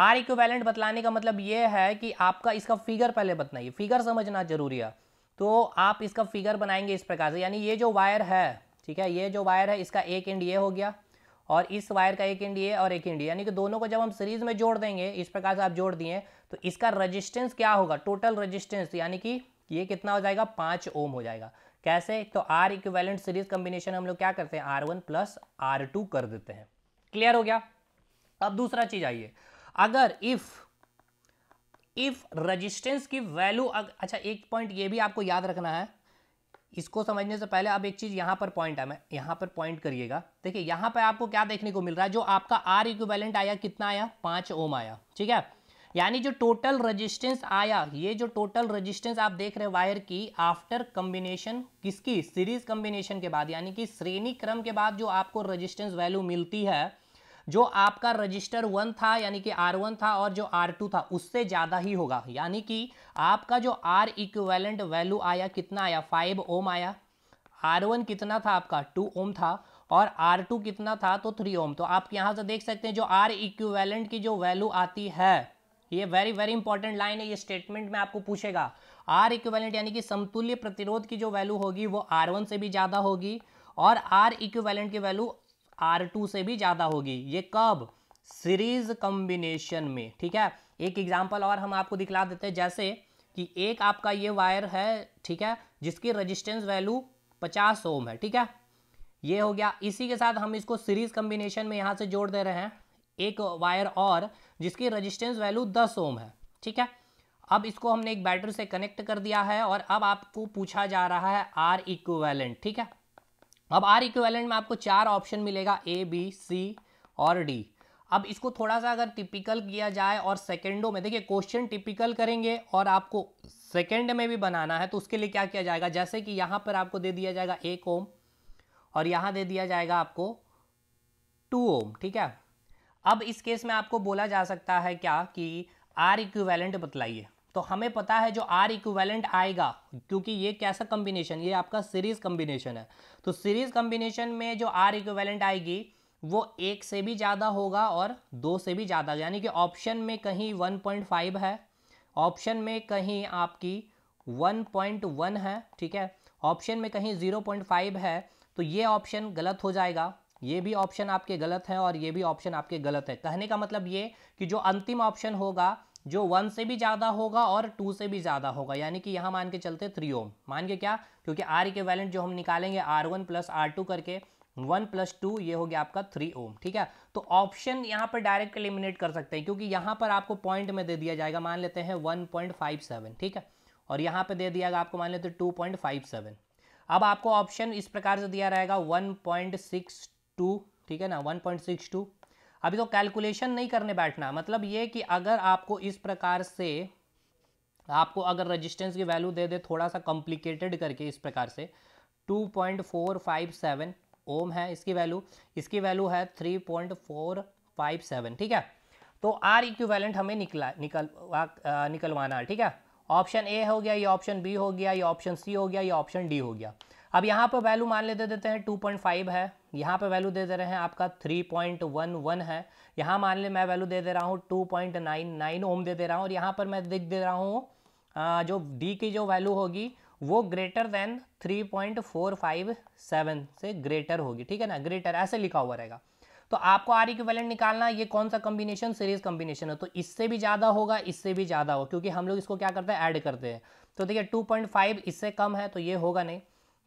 आर इक्वेलेंट बतलाने का मतलब ये है कि आपका इसका फिगर पहले बतलाइए फिगर समझना जरूरी है तो आप इसका फिगर बनाएंगे इस प्रकार से यानी ये जो वायर है ठीक है ये जो वायर है इसका एक एंड ये हो गया और इस वायर का एक एंड ये और एक एंड ये यानी कि दोनों को जब हम सीरीज में जोड़ देंगे इस प्रकार से आप जोड़ दिए तो इसका रजिस्टेंस क्या होगा टोटल रजिस्टेंस यानी कि ये कितना हो जाएगा पाँच ओम हो जाएगा कैसे तो आर इक्वेलेंट सीरीज कॉम्बिनेशन हम लोग क्या करते हैं R one plus R two कर देते हैं क्लियर हो गया अब दूसरा चीज आइए अगर इफ इफ रजिस्टेंस की वैल्यू अच्छा एक पॉइंट ये भी आपको याद रखना है इसको समझने से पहले अब एक चीज़ यहां पर पॉइंट है मैं यहां पर पॉइंट करिएगा देखिए यहां पर आपको क्या देखने को मिल रहा है जो आपका आर इक्विवेलेंट आया कितना आया पांच ओम आया ठीक है यानी जो टोटल रजिस्टेंस आया ये जो टोटल रजिस्टेंस आप देख रहे वायर की आफ्टर कम्बिनेशन किसकी सीरीज कम्बिनेशन के बाद यानी कि श्रेणी क्रम के बाद जो आपको रजिस्टेंस वैल्यू मिलती है जो आपका रजिस्टर वन था यानी कि आर वन था और जो आर टू था उससे ज़्यादा ही होगा यानी कि आपका जो आर इक्वेलेंट वैल्यू आया कितना आया फाइव ओम आया आर वन कितना था आपका टू ओम था और आर टू कितना था तो थ्री ओम तो आप यहाँ से देख सकते हैं जो आर इक्वेलेंट की जो वैल्यू आती है ये वेरी वेरी इंपॉर्टेंट लाइन है ये स्टेटमेंट में आपको पूछेगा आर इक्विवेलेंट यानी कि समतुल्य प्रतिरोध की जो वैल्यू होगी वो आर वन से भी ज़्यादा होगी और आर इक्विवेलेंट की वैल्यू आर टू से भी ज़्यादा होगी ये कब सीरीज कॉम्बिनेशन में ठीक है एक एग्जाम्पल और हम आपको दिखला देते हैं जैसे कि एक आपका ये वायर है ठीक है जिसकी रजिस्टेंस वैल्यू पचास ओम है ठीक है ये हो गया इसी के साथ हम इसको सीरीज कॉम्बिनेशन में यहां से जोड़ दे रहे हैं एक वायर और जिसकी रजिस्टेंस वैल्यू दस ओम है ठीक है अब इसको हमने एक बैटरी से कनेक्ट कर दिया है और अब आपको पूछा जा रहा है आर इक्वेलेंट ठीक है अब आर इक्वेलेंट में आपको चार ऑप्शन मिलेगा ए बी सी और डी अब इसको थोड़ा सा अगर टिपिकल किया जाए और सेकेंडों में देखिए क्वेश्चन टिपिकल करेंगे और आपको सेकेंड में भी बनाना है तो उसके लिए क्या किया जाएगा जैसे कि यहाँ पर आपको दे दिया जाएगा एक ओम और यहाँ दे दिया जाएगा आपको टू ओम ठीक है अब इस केस में आपको बोला जा सकता है क्या कि आर इक्विवेलेंट बतलाइए तो हमें पता है जो आर इक्विवेलेंट आएगा क्योंकि ये कैसा कम्बिनेशन ये आपका सीरीज कम्बिनेशन है तो सीरीज कम्बिनेशन में जो आर इक्विवेलेंट आएगी वो एक से भी ज़्यादा होगा और दो से भी ज़्यादा यानी कि ऑप्शन में कहीं 1.5 है ऑप्शन में कहीं आपकी 1.1 है ठीक है ऑप्शन में कहीं 0.5 है तो ये ऑप्शन गलत हो जाएगा ये भी ऑप्शन आपके गलत है और ये भी ऑप्शन आपके गलत है कहने का मतलब ये कि जो अंतिम ऑप्शन होगा जो वन से भी ज़्यादा होगा और टू से भी ज़्यादा होगा यानी कि यहाँ मान के चलते थ्री ओम मान के क्या क्योंकि आर के वैलेंट जो हम निकालेंगे R one plus R two करके वन प्लस टू ये हो गया आपका थ्री ओम ठीक है तो ऑप्शन यहाँ पर डायरेक्ट एलिमिनेट कर सकते हैं क्योंकि यहाँ पर आपको पॉइंट में दे दिया जाएगा मान लेते हैं वन पॉइंट फाइव सेवन ठीक है और यहाँ पर दे दिया आपको मान लेते हैं टू पॉइंट फाइव सेवन अब आपको ऑप्शन इस प्रकार से दिया रहेगा वन पॉइंट सिक्स टू ठीक है ना वन पॉइंट सिक्स टू अभी तो कैलकुलेशन नहीं करने बैठना मतलब ये कि अगर आपको इस प्रकार से आपको अगर रजिस्टेंस की वैल्यू दे दे थोड़ा सा कॉम्प्लिकेटेड करके इस प्रकार से 2.457 ओम है इसकी वैल्यू इसकी वैल्यू है 3.457 ठीक है तो आर इक्विवेलेंट हमें निकला निकल आ, निकलवाना ठीक है ऑप्शन ए हो गया ये ऑप्शन बी हो गया ये ऑप्शन सी हो गया ये ऑप्शन डी हो गया अब यहाँ पर वैल्यू मान ले दे देते हैं टू पॉइंट फाइव है यहाँ पर वैल्यू दे दे रहे हैं आपका थ्री पॉइंट वन वन है यहाँ मान ले मैं वैल्यू दे दे रहा हूँ two point nine nine ohm दे दे रहा हूँ और यहाँ पर मैं देख दे रहा हूँ जो डी की जो वैल्यू होगी वो greater than three point four five seven से ग्रेटर होगी ठीक है ना ग्रेटर ऐसे लिखा हुआ रहेगा तो आपको आर इक्विवेलेंट निकालना ये कौन सा कॉम्बिनेशन सीरीज कॉम्बिनेशन है तो इससे भी ज़्यादा होगा इससे भी ज़्यादा होगा क्योंकि हम लोग इसको क्या करते हैं ऐड करते हैं तो देखिए 2.5 इससे कम है तो ये होगा नहीं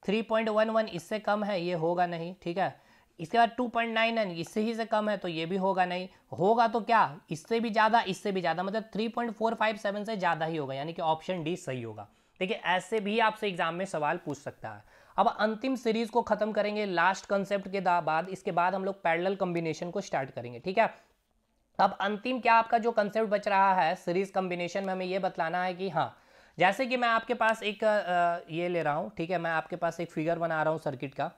थ्री पॉइंट वन वन इससे कम है ये होगा नहीं ठीक है इसके बाद टू पॉइंट नाइन नाइन इससे ही से कम है तो ये भी होगा नहीं होगा तो क्या इससे भी ज़्यादा इससे भी ज़्यादा मतलब three point four five seven से ज़्यादा ही होगा यानी कि ऑप्शन डी सही होगा देखिए ऐसे भी आपसे एग्जाम में सवाल पूछ सकता है अब अंतिम सीरीज को खत्म करेंगे लास्ट कंसेप्ट के बाद इसके बाद हम लोग पैरेलल कॉम्बिनेशन को स्टार्ट करेंगे ठीक है अब अंतिम क्या आपका जो कंसेप्ट बच रहा है सीरीज कॉम्बिनेशन में हमें यह बतलाना है कि हाँ जैसे कि मैं आपके पास एक ये ले रहा हूँ ठीक है मैं आपके पास एक फिगर बना रहा हूँ सर्किट का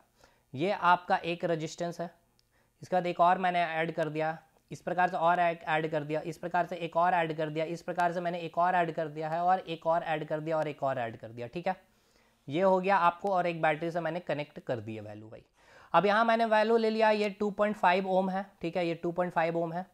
ये आपका एक रजिस्टेंस है इसके बाद एक और मैंने ऐड कर दिया इस प्रकार से और ऐड कर दिया इस प्रकार से एक और ऐड कर दिया इस प्रकार से मैंने एक और ऐड कर दिया है और एक और ऐड कर दिया और एक और ऐड कर दिया ठीक है ये हो गया आपको और एक बैटरी से मैंने कनेक्ट कर दिया वैल्यू भाई अब यहाँ मैंने वैल्यू ले लिया ये 2.5 ओम है ठीक है ये 2.5 ओम है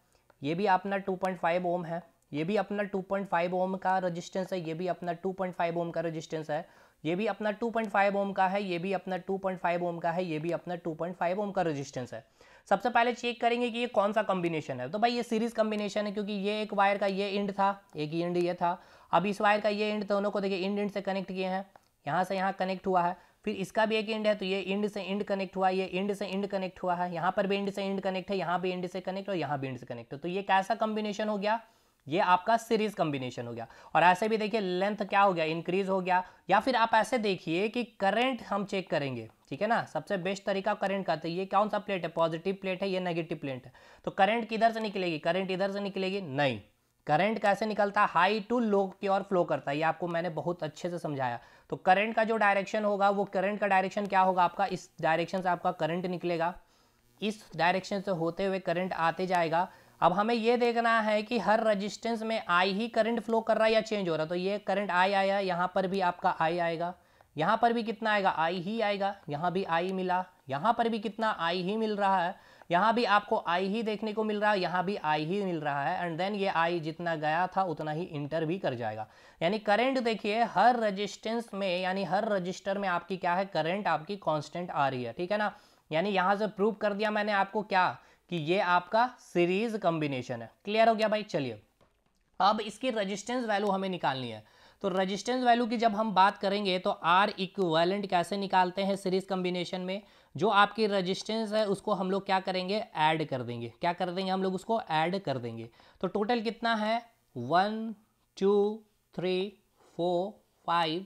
ये भी अपना 2.5 ओम है ये भी अपना 2.5 ओम का रजिस्टेंस है ये भी अपना 2.5 ओम का रजिस्टेंस है ये भी अपना 2.5 ओम का है ये भी अपना 2.5 ओम का है ये भी अपना 2.5 ओम का रजिस्टेंस है सबसे पहले चेक करेंगे कि ये कौन सा कॉम्बिनेशन है तो भाई ये सीरीज कॉम्बिनेशन है क्योंकि ये एक वायर का ये इंड था एक इंड ये था अब इस वायर का ये इंड दोनों को देखिए इंड इंड से कनेक्ट किए हैं यहाँ से यहाँ कनेक्ट हुआ है फिर इसका भी एक इंड है तो ये इंड से इंड कनेक्ट हुआ ये इंड से इंड कनेक्ट हुआ है यहाँ पर भी इंड से इंड कनेक्ट है यहाँ भी इंड से कनेक्ट और यहाँ भी इंड से कनेक्ट है तो ये कैसा कॉम्बिनेशन हो गया ये आपका सीरीज कॉम्बिनेशन हो गया और ऐसे भी देखिए लेंथ क्या हो गया इंक्रीज हो गया या फिर आप ऐसे देखिए कि करंट हम चेक करेंगे ठीक है ना सबसे बेस्ट तरीका करंट का तो ये कौन सा प्लेट है पॉजिटिव प्लेट है ये नेगेटिव प्लेट है तो करंट किधर से निकलेगी करंट इधर से निकलेगी नहीं करंट कैसे निकलता है हाई टू लो की ओर फ्लो करता है ये आपको मैंने बहुत अच्छे से समझाया तो करंट का जो डायरेक्शन होगा वो करंट का डायरेक्शन क्या होगा आपका इस डायरेक्शन से आपका करंट निकलेगा इस डायरेक्शन से होते हुए करंट आते जाएगा अब हमें ये देखना है कि हर रजिस्टेंस में आई ही करंट फ्लो कर रहा है या चेंज हो रहा है तो ये करंट आई आया यहाँ पर भी आपका आई आएगा यहाँ पर भी कितना आएगा आई ही आएगा यहाँ भी आई मिला यहाँ पर भी कितना आई ही मिल रहा है यहाँ भी आपको आई ही देखने को मिल रहा है यहाँ भी आई ही मिल रहा है एंड देन ये आई जितना गया था उतना ही इंटर भी कर जाएगा यानी करंट देखिए हर रजिस्टेंस में यानी हर रजिस्टर में आपकी क्या है करंट आपकी कॉन्स्टेंट आ रही है ठीक है ना यानी यहाँ से प्रूव कर दिया मैंने आपको क्या कि ये आपका सीरीज कॉम्बिनेशन है क्लियर हो गया भाई चलिए अब इसकी रजिस्टेंस वैल्यू हमें निकालनी है तो रजिस्टेंस वैल्यू की जब हम बात करेंगे तो आर इक्वेलेंट कैसे निकालते हैं सीरीज कॉम्बिनेशन में जो आपकी रजिस्टेंस है उसको हम लोग क्या करेंगे ऐड कर देंगे क्या कर देंगे हम लोग उसको ऐड कर देंगे तो टोटल कितना है one two three four five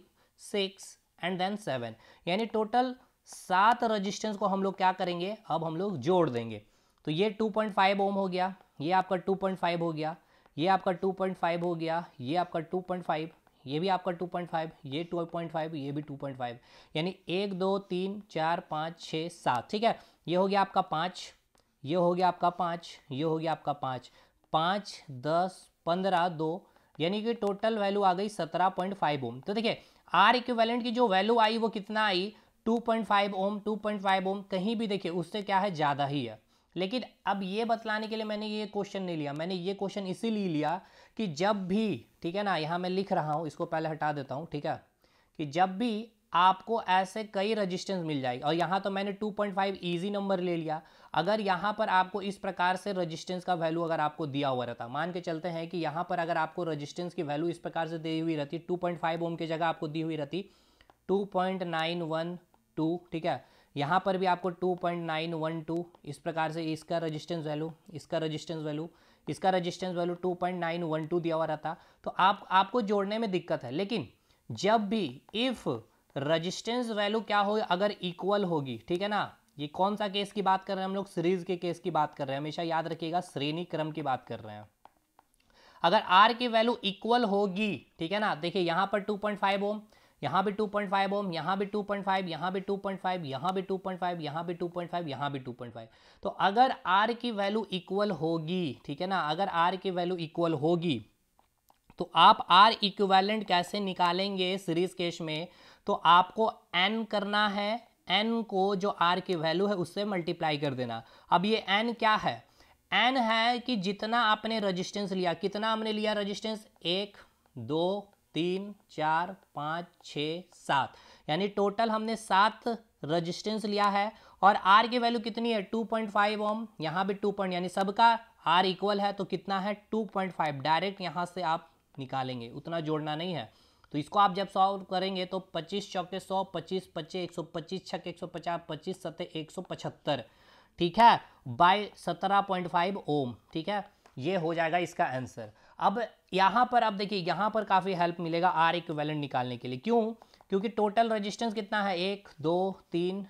six and then seven यानी टोटल सात रजिस्टेंस को हम लोग क्या करेंगे अब हम लोग जोड़ देंगे तो ये 2.5 ओम हो गया ये आपका 2.5 हो गया ये आपका 2.5 हो गया ये आपका 2.5 ये भी आपका 2.5 ये 2.5 ये भी 2.5 यानी एक दो तीन चार पाँच छः सात ठीक है ये हो गया आपका पाँच ये हो गया आपका पाँच ये हो गया आपका पाँच पाँच दस पंद्रह दो यानी कि टोटल वैल्यू आ गई सत्रह पॉइंट फाइव ओम तो देखिए आर इक्विवेलेंट की जो वैल्यू आई वो कितना आई two point five ohm two point five ohm कहीं भी देखिए उससे क्या है ज़्यादा ही है लेकिन अब ये बतलाने के लिए मैंने ये क्वेश्चन नहीं लिया मैंने ये क्वेश्चन इसीलिए लिया कि जब भी ठीक है ना यहाँ मैं लिख रहा हूँ इसको पहले हटा देता हूँ ठीक है कि जब भी आपको ऐसे कई रजिस्टेंस मिल जाएगी और यहाँ तो मैंने 2.5 इजी नंबर ले लिया अगर यहाँ पर आपको इस प्रकार से रजिस्टेंस का वैल्यू अगर आपको दिया हुआ रहता मान के चलते हैं कि यहाँ पर अगर आपको रजिस्टेंस की वैल्यू इस प्रकार से दी हुई रहती 2.5 ओम की जगह आपको दी हुई रहती 2.912 ठीक है यहाँ पर भी आपको 2.912 इस प्रकार से इसका रजिस्टेंस वैल्यू इसका रजिस्टेंस वैल्यू इसका रजिस्टेंस वैल्यू 2.912 दिया हुआ रहता तो आप आपको जोड़ने में दिक्कत है लेकिन जब भी इफ़ रजिस्टेंस वैल्यू क्या हो अगर इक्वल होगी ठीक है ना ये कौन सा केस की बात कर रहे हैं हम लोग सीरीज के केस की बात कर रहे हैं हमेशा याद रखिएगा श्रेणी क्रम की बात कर रहे हैं अगर आर की वैल्यू इक्वल होगी ठीक है ना देखिए यहाँ पर 2.5 ओम यहाँ भी 2.5 पॉइंट फाइव ओम यहाँ भी 2.5 पॉइंट फाइव यहाँ भी 2.5 पॉइंट फाइव यहाँ भी 2.5 पॉइंट फाइव यहाँ भी 2.5 पॉइंट फाइव यहाँ भी 2.5 तो अगर आर की वैल्यू इक्वल होगी ठीक है ना अगर आर की वैल्यू इक्वल होगी तो आप आर इक्वेलेंट कैसे निकालेंगे सीरीज केस में तो आपको एन करना है एन को जो आर की वैल्यू है उससे मल्टीप्लाई कर देना अब ये एन क्या है एन है कि जितना आपने रजिस्टेंस लिया कितना हमने लिया रजिस्टेंस एक दो तीन चार पाँच छः सात यानी टोटल हमने सात रजिस्टेंस लिया है और आर की वैल्यू कितनी है 2.5 पॉइंट फाइव ओम यहाँ भी टू पॉइंट यानी सबका आर इक्वल है तो कितना है 2.5 डायरेक्ट यहाँ से आप निकालेंगे उतना जोड़ना नहीं है तो इसको आप जब सॉल्व करेंगे तो पच्चीस चौके सौ पच्चीस पच्चीस एक सौ पच्चीस छक्के एक सौ पचास पच्चीस सत्तर एक सौ पचहत्तर ठीक है बाय सत्रह पॉइंट फाइव ओम ठीक है ये हो जाएगा इसका आंसर अब यहाँ पर आप देखिए यहाँ पर काफ़ी हेल्प मिलेगा आर इक्वेलेंट निकालने के लिए क्यों क्योंकि टोटल रेजिस्टेंस कितना है एक दो तीन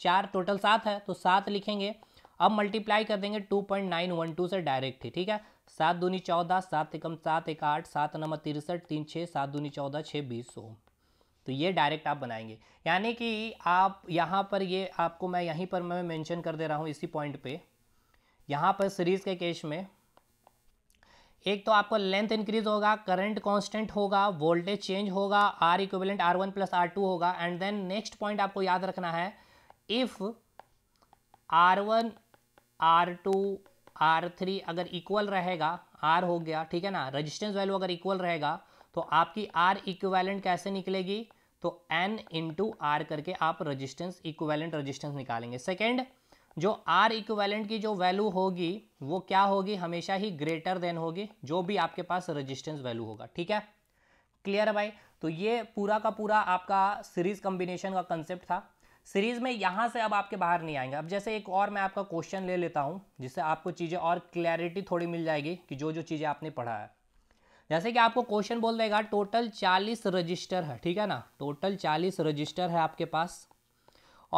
चार टोटल सात है तो सात लिखेंगे अब मल्टीप्लाई कर देंगे two point nine one two से डायरेक्ट ही ठीक है सात दूनी चौदह सात एकम सात एक आठ सात नंबर तिरसठ तीन छः सात दूनी चौदह छः बीस सौ तो ये डायरेक्ट आप बनाएंगे यानी कि आप यहाँ पर ये आपको मैं यहीं पर मैं मेंशन कर दे रहा हूँ इसी पॉइंट पे यहाँ पर सीरीज़ के केश में एक तो आपको लेंथ इंक्रीज होगा करंट कांस्टेंट होगा वोल्टेज चेंज होगा R equivalent R one plus R two होगा एंड देन नेक्स्ट पॉइंट आपको याद रखना है if R one R two R three अगर इक्वल रहेगा आर हो गया ठीक है ना रजिस्टेंस वैल्यू अगर इक्वल रहेगा तो आपकी आर इक्विवेलेंट कैसे निकलेगी तो एन इंटू आर करके आप रजिस्टेंस इक्विवेलेंट रजिस्टेंस निकालेंगे सेकेंड जो आर इक्वेलेंट की जो वैल्यू होगी वो क्या होगी हमेशा ही ग्रेटर देन होगी जो भी आपके पास रजिस्टेंस वैल्यू होगा ठीक है क्लियर है भाई तो ये पूरा का पूरा आपका सीरीज कॉम्बिनेशन का कंसेप्ट था सीरीज में यहाँ से अब आपके बाहर नहीं आएंगे अब जैसे एक और मैं आपका क्वेश्चन ले लेता हूँ जिससे आपको चीज़ें और क्लैरिटी थोड़ी मिल जाएगी कि जो जो चीज़ें आपने पढ़ा है जैसे कि आपको क्वेश्चन बोल देगा टोटल चालीस रजिस्टर है ठीक है ना टोटल चालीस रजिस्टर है आपके पास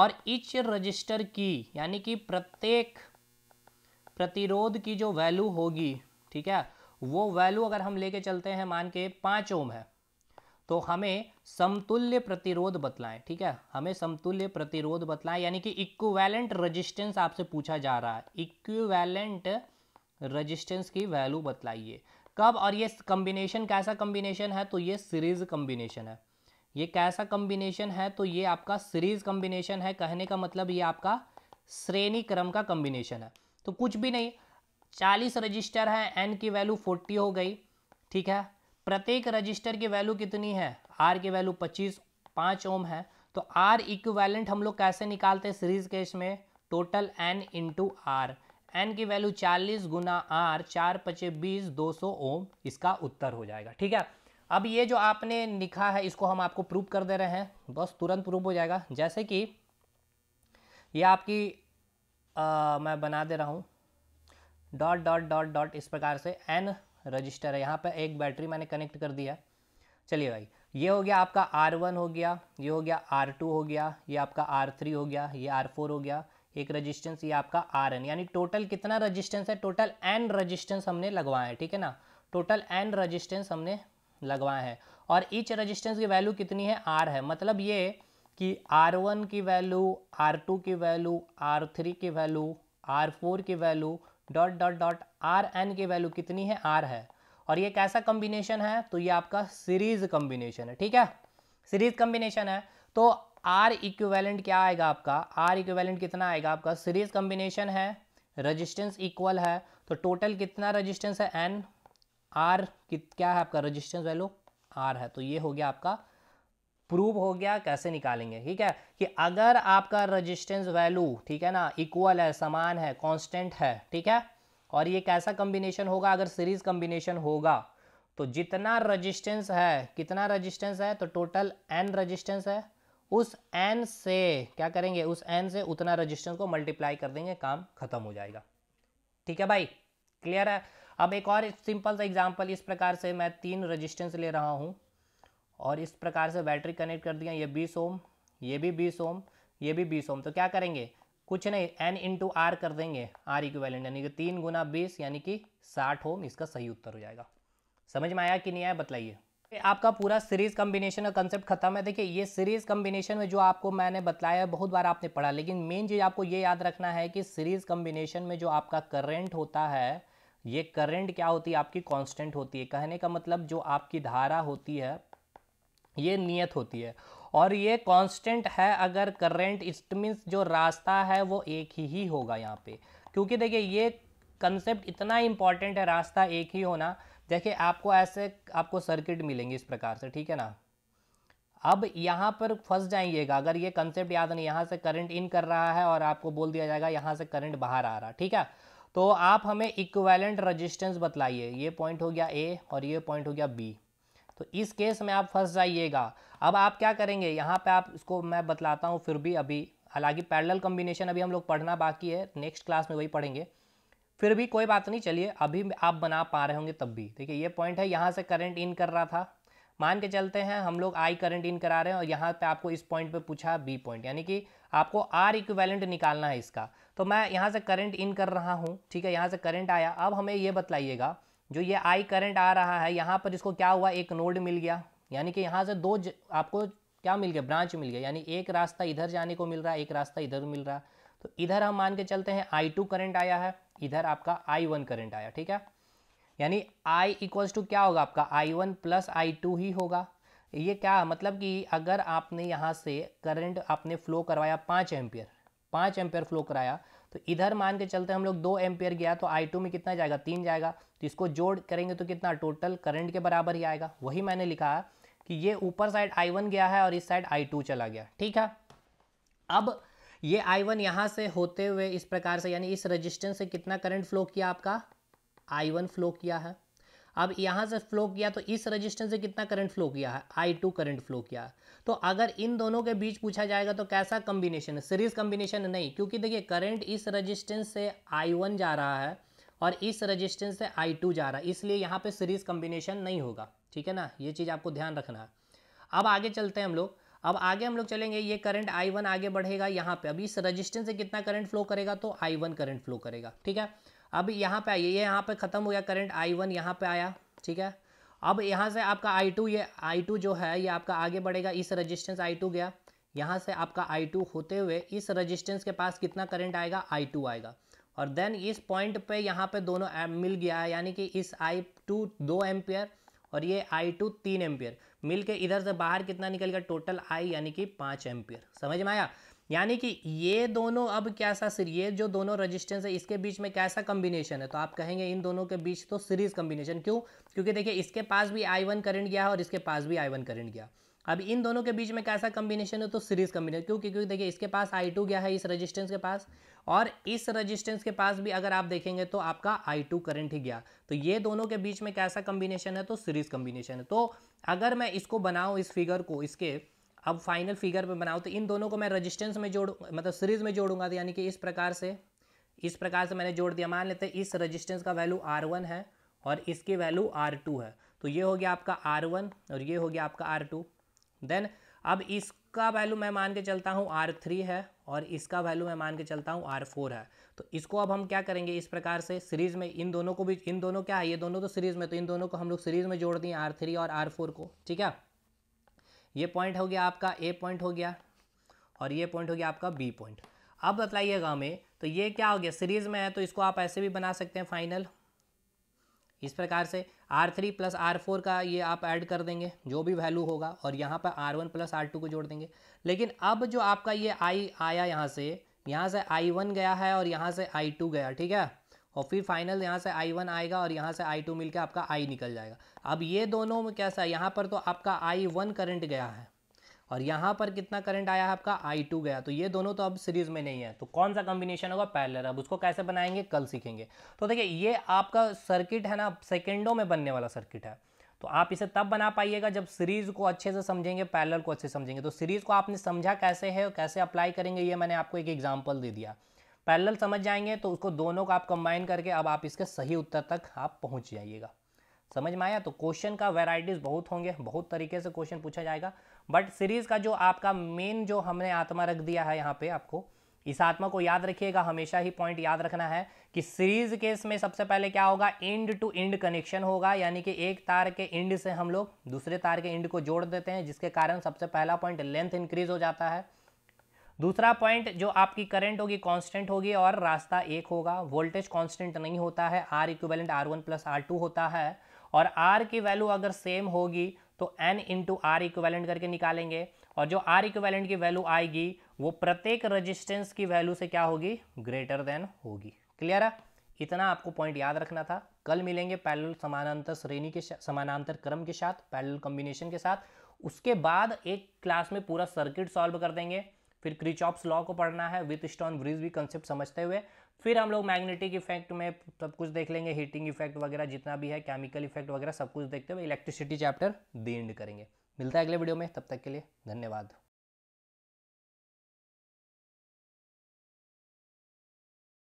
और इच रजिस्टर की यानी कि प्रत्येक प्रतिरोध की जो वैल्यू होगी ठीक है वो वैल्यू अगर हम लेके चलते हैं मान के पाँच ओम है तो हमें समतुल्य प्रतिरोध बतलाएं ठीक है हमें समतुल्य प्रतिरोध बतलाएं यानी कि इक्वेलेंट रजिस्टेंस आपसे पूछा जा रहा है इक्वैलेंट रजिस्टेंस की वैल्यू बतलाइए कब और ये कम्बिनेशन कैसा कम्बिनेशन है तो ये सीरीज कम्बिनेशन है ये कैसा कम्बिनेशन है तो ये आपका सीरीज कम्बिनेशन है कहने का मतलब ये आपका श्रेणी क्रम का कम्बिनेशन है तो कुछ भी नहीं चालीस रजिस्टर है एन की वैल्यू फोर्टी हो गई ठीक है प्रत्येक रजिस्टर की वैल्यू कितनी है आर की वैल्यू पच्चीस पाँच ओम है तो आर इक्वेलेंट हम लोग कैसे निकालते हैं सीरीज केस में total N into R N की वैल्यू चालीस गुना आर चार पचे बीस दो सौ ओम इसका उत्तर हो जाएगा ठीक है अब ये जो आपने लिखा है इसको हम आपको प्रूव कर दे रहे हैं बस तुरंत प्रूव हो जाएगा जैसे कि ये आपकी आ, मैं बना दे रहा हूँ डॉट डॉट डॉट डॉट इस प्रकार से एन रजिस्टर है यहाँ पर एक बैटरी मैंने कनेक्ट कर दिया चलिए भाई ये हो गया आपका आर वन हो गया ये हो गया आर टू हो गया ये आपका आर थ्री हो गया ये आर फोर हो गया एक रजिस्टेंस ये आपका आर एन यानी टोटल कितना रजिस्टेंस है टोटल एन रजिस्टेंस हमने लगवाया है ठीक है ना टोटल एन रजिस्टेंस हमने लगवाए हैं और ईच रेजिस्टेंस की वैल्यू कितनी है आर है मतलब ये कि आर वन की वैल्यू आर टू की वैल्यू आर थ्री की वैल्यू आर फोर की value dot dot dot R N की वैल्यू कितनी है आर है और ये कैसा कॉम्बिनेशन है तो ये आपका सीरीज कॉम्बिनेशन है ठीक है सीरीज कॉम्बिनेशन है तो आर इक्विवेलेंट क्या आएगा आपका आर इक्विवेलेंट कितना आएगा आपका सीरीज कॉम्बिनेशन है रजिस्टेंस इक्वल है तो टोटल कितना रजिस्टेंस है एन आर क्या है आपका रजिस्टेंस वैल्यू आर है तो ये हो गया आपका प्रूव हो गया कैसे निकालेंगे ठीक है कि अगर आपका रजिस्टेंस वैल्यू ठीक है ना इक्वल है समान है कांस्टेंट है ठीक है और ये कैसा कम्बिनेशन होगा अगर सीरीज कम्बिनेशन होगा तो जितना रजिस्टेंस है कितना रजिस्टेंस है तो टोटल एन रजिस्टेंस है उस एन से क्या करेंगे उस एन से उतना रजिस्टेंस को मल्टीप्लाई कर देंगे काम खत्म हो जाएगा ठीक है भाई क्लियर है अब एक और सिंपल सा एग्जाम्पल इस प्रकार से मैं तीन रजिस्टेंस ले रहा हूँ और इस प्रकार से बैटरी कनेक्ट कर दिया ये बीस ओम ये भी बीस ओम ये भी बीस ओम तो क्या करेंगे कुछ नहीं एन इंटू आर कर देंगे आर इक्वेलेंट यानी कि तीन गुना बीस यानी कि साठ ओम इसका सही उत्तर हो जाएगा समझ में आया कि नहीं आया बतलाइए आपका पूरा सीरीज कम्बिनेशन का कंसेप्ट खत्म है देखिए ये सीरीज कम्बिनेशन में जो आपको मैंने बताया बहुत बार आपने पढ़ा लेकिन मेन चीज़ आपको ये याद रखना है कि सीरीज कम्बिनेशन में जो आपका करंट होता है ये करंट क्या होती है आपकी कांस्टेंट होती है कहने का मतलब जो आपकी धारा होती है ये नियत होती है और ये कांस्टेंट है अगर करंट इट मीन्स जो रास्ता है वो एक ही ही होगा यहाँ पे क्योंकि देखिए ये कंसेप्ट इतना इम्पॉर्टेंट है रास्ता एक ही होना देखिए आपको ऐसे आपको सर्किट मिलेंगे इस प्रकार से ठीक है ना अब यहाँ पर फंस जाइएगा अगर ये कंसेप्ट याद नहीं यहाँ से करंट इन कर रहा है और आपको बोल दिया जाएगा यहाँ से करंट बाहर आ रहा ठीक है तो आप हमें इक्वेलेंट रेजिस्टेंस बतलाइए ये पॉइंट हो गया ए और ये पॉइंट हो गया बी तो इस केस में आप फंस जाइएगा अब आप क्या करेंगे यहाँ पे आप इसको मैं बतलाता हूँ फिर भी अभी हालांकि पैरेलल कम्बिनेशन अभी हम लोग पढ़ना बाकी है नेक्स्ट क्लास में वही पढ़ेंगे फिर भी कोई बात नहीं चलिए अभी आप बना पा रहे होंगे तब भी देखिए ये पॉइंट है यहाँ से करंट इन कर रहा था मान के चलते हैं हम लोग आई करंट इन करा रहे हैं और यहाँ पे आपको इस पॉइंट पे पूछा बी पॉइंट यानी कि आपको आर इक्वेलेंट निकालना है इसका तो मैं यहाँ से करंट इन कर रहा हूँ ठीक है यहाँ से करंट आया अब हमें ये बतलाइएगा जो ये आई करंट आ रहा है यहाँ पर इसको क्या हुआ एक नोड मिल गया यानी कि यहाँ से दो ज, आपको क्या मिल गया ब्रांच मिल गया यानी एक रास्ता इधर जाने को मिल रहा है एक रास्ता इधर मिल रहा है तो इधर हम मान के चलते हैं आई टू करंट आया है इधर आपका आई वन करंट आया ठीक है यानी आई इक्वल्स टू क्या होगा आपका I one plus I two ही होगा ये क्या मतलब कि अगर आपने यहाँ से करंट आपने फ्लो करवाया पाँच एम्पियर पाँच एम्पेयर फ्लो कराया तो इधर मान के चलते हम लोग दो एम्पेयर गया तो आई टू में कितना जाएगा तीन जाएगा तो इसको जोड़ करेंगे तो कितना टोटल करंट के बराबर ही आएगा वही मैंने लिखा है कि ये ऊपर साइड आई वन गया है और इस साइड आई टू चला गया ठीक है अब ये आई वन यहाँ से होते हुए इस प्रकार से यानी इस रजिस्टेंस से कितना करंट फ्लो किया आपका आई वन फ्लो किया है अब यहाँ से फ्लो किया तो इस रजिस्टेंस से कितना करंट फ्लो किया है आई टू करंट फ्लो किया है तो अगर इन दोनों के बीच पूछा जाएगा तो कैसा कम्बिनेशन है सीरीज कम्बिनेशन नहीं क्योंकि देखिए करंट इस रजिस्टेंस से आई वन जा रहा है और इस रजिस्टेंस से आई टू जा रहा है इसलिए यहाँ पर सीरीज कम्बिनेशन नहीं होगा ठीक है ना ये चीज़ आपको ध्यान रखना है अब आगे चलते हैं हम लोग अब आगे हम लोग चलेंगे ये करंट I1 आगे बढ़ेगा यहाँ पे अब इस रजिस्टेंस से कितना करंट फ्लो करेगा तो I1 करंट फ्लो करेगा ठीक है अब यहाँ पे आइए ये यहाँ पे ख़त्म हो गया करंट आई वन यहाँ पर आया ठीक है अब यहाँ से आपका आई टू ये आई टू जो है ये आपका आगे बढ़ेगा इस रजिस्टेंस आई टू गया यहाँ से आपका आई टू होते हुए इस रजिस्टेंस के पास कितना करंट आएगा आई टू आएगा और देन इस पॉइंट पे यहाँ पे दोनों मिल गया है यानी कि इस आई टू दो एम्पियर और ये आई टू तीन एम्पियर मिल के इधर से बाहर कितना निकल गया टोटल आई यानी कि पाँच एम्पियर समझ में आया यानी कि ये दोनों अब कैसा ये जो दोनों रजिस्टेंस है इसके बीच में कैसा कम्बिनेशन है तो आप कहेंगे इन दोनों के बीच तो सीरीज कम्बिनेशन क्यों क्योंकि देखिए इसके पास भी आई वन करंट गया और इसके पास भी आई वन करंट गया अब इन दोनों के बीच में कैसा कम्बिनेशन है तो सीरीज कम्बिनेशन क्यों क्योंकि देखिए इसके पास आई टू गया है इस रजिस्टेंस के पास और इस रजिस्टेंस के पास भी अगर आप देखेंगे तो आपका आई टू करंट ही गया तो ये दोनों के बीच में कैसा कम्बिनेशन है तो सीरीज कम्बिनेशन है तो अगर मैं इसको बनाऊँ इस फिगर को इसके अब फाइनल फिगर पर बनाओ तो इन दोनों को मैं रजिस्टेंस में जोड़ मतलब सीरीज में जोड़ूंगा तो यानी कि इस प्रकार से इस प्रकार से मैंने जोड़ दिया मान लेते हैं इस रजिस्टेंस का वैल्यू आर वन है और इसकी वैल्यू आर टू है तो ये हो गया आपका आर वन और ये हो गया आपका आर टू देन अब इसका वैल्यू मैं मान के चलता हूँ आर थ्री है और इसका वैल्यू मैं मान के चलता हूँ आर फोर है तो इसको अब हम क्या करेंगे इस प्रकार से सीरीज में इन दोनों को भी इन दोनों क्या है ये दोनों तो सीरीज में तो इन दोनों को हम लोग सीरीज में जोड़ दिए आर थ्री और आर फोर को ठीक है ये पॉइंट हो गया आपका ए पॉइंट हो गया और ये पॉइंट हो गया आपका बी पॉइंट अब बताइएगा हमें तो ये क्या हो गया सीरीज में है तो इसको आप ऐसे भी बना सकते हैं फाइनल इस प्रकार से R three plus R four का ये आप ऐड कर देंगे जो भी वैल्यू होगा और यहाँ पर R one plus R two को जोड़ देंगे लेकिन अब जो आपका ये आई आया यहाँ से यहाँ से आई वन गया है और यहाँ से आई टू गया ठीक है और फिर फाइनल यहाँ से आई वन आएगा और यहाँ से आई टू मिलकर आपका आई निकल जाएगा अब ये दोनों में कैसा है यहाँ पर तो आपका आई वन करंट गया है और यहाँ पर कितना करंट आया है आपका आई टू गया तो ये दोनों तो अब सीरीज में नहीं है तो कौन सा कॉम्बिनेशन होगा पैरेलल अब उसको कैसे बनाएंगे कल सीखेंगे तो देखिए ये आपका सर्किट है ना सेकेंडों में बनने वाला सर्किट है तो आप इसे तब बना पाइएगा जब सीरीज को अच्छे से समझेंगे पैरेलल को अच्छे से समझेंगे तो सीरीज को आपने समझा कैसे है और कैसे अप्लाई करेंगे ये मैंने आपको एक एग्जाम्पल दे दिया पैरेलल समझ जाएंगे तो उसको दोनों को आप कंबाइन करके अब आप इसके सही उत्तर तक आप पहुंच जाइएगा समझ में आया तो क्वेश्चन का वेराइटीज़ बहुत होंगे बहुत तरीके से क्वेश्चन पूछा जाएगा बट सीरीज़ का जो आपका मेन जो हमने आत्मा रख दिया है यहाँ पे आपको इस आत्मा को याद रखिएगा हमेशा ही पॉइंट याद रखना है कि सीरीज केस में सबसे पहले क्या होगा एंड टू एंड कनेक्शन होगा यानी कि एक तार के एंड से हम लोग दूसरे तार के एंड को जोड़ देते हैं जिसके कारण सबसे पहला पॉइंट लेंथ इंक्रीज हो जाता है दूसरा पॉइंट जो आपकी करंट होगी कांस्टेंट होगी और रास्ता एक होगा वोल्टेज कांस्टेंट नहीं होता है R equivalent R one plus R two होता है और आर की वैल्यू अगर सेम होगी तो एन इंटू आर इक्वेलेंट करके निकालेंगे और जो आर इक्वेलेंट की वैल्यू आएगी वो प्रत्येक रजिस्टेंस की वैल्यू से क्या होगी ग्रेटर देन होगी क्लियर है इतना आपको पॉइंट याद रखना था कल मिलेंगे पैरेलल समानांतर श्रेणी के समानांतर क्रम के साथ पैरेलल कॉम्बिनेशन के साथ उसके बाद एक क्लास में पूरा सर्किट सॉल्व कर देंगे फिर क्रिचॉप्स लॉ को पढ़ना है विथ स्टोन ब्रिज भी कंसेप्ट समझते हुए फिर हम लोग मैग्नेटिक इफेक्ट में सब कुछ देख लेंगे हीटिंग इफेक्ट वगैरह जितना भी है केमिकल इफेक्ट वगैरह सब कुछ देखते हुए इलेक्ट्रिसिटी चैप्टर दी एंड करेंगे मिलता है अगले वीडियो में तब तक के लिए धन्यवाद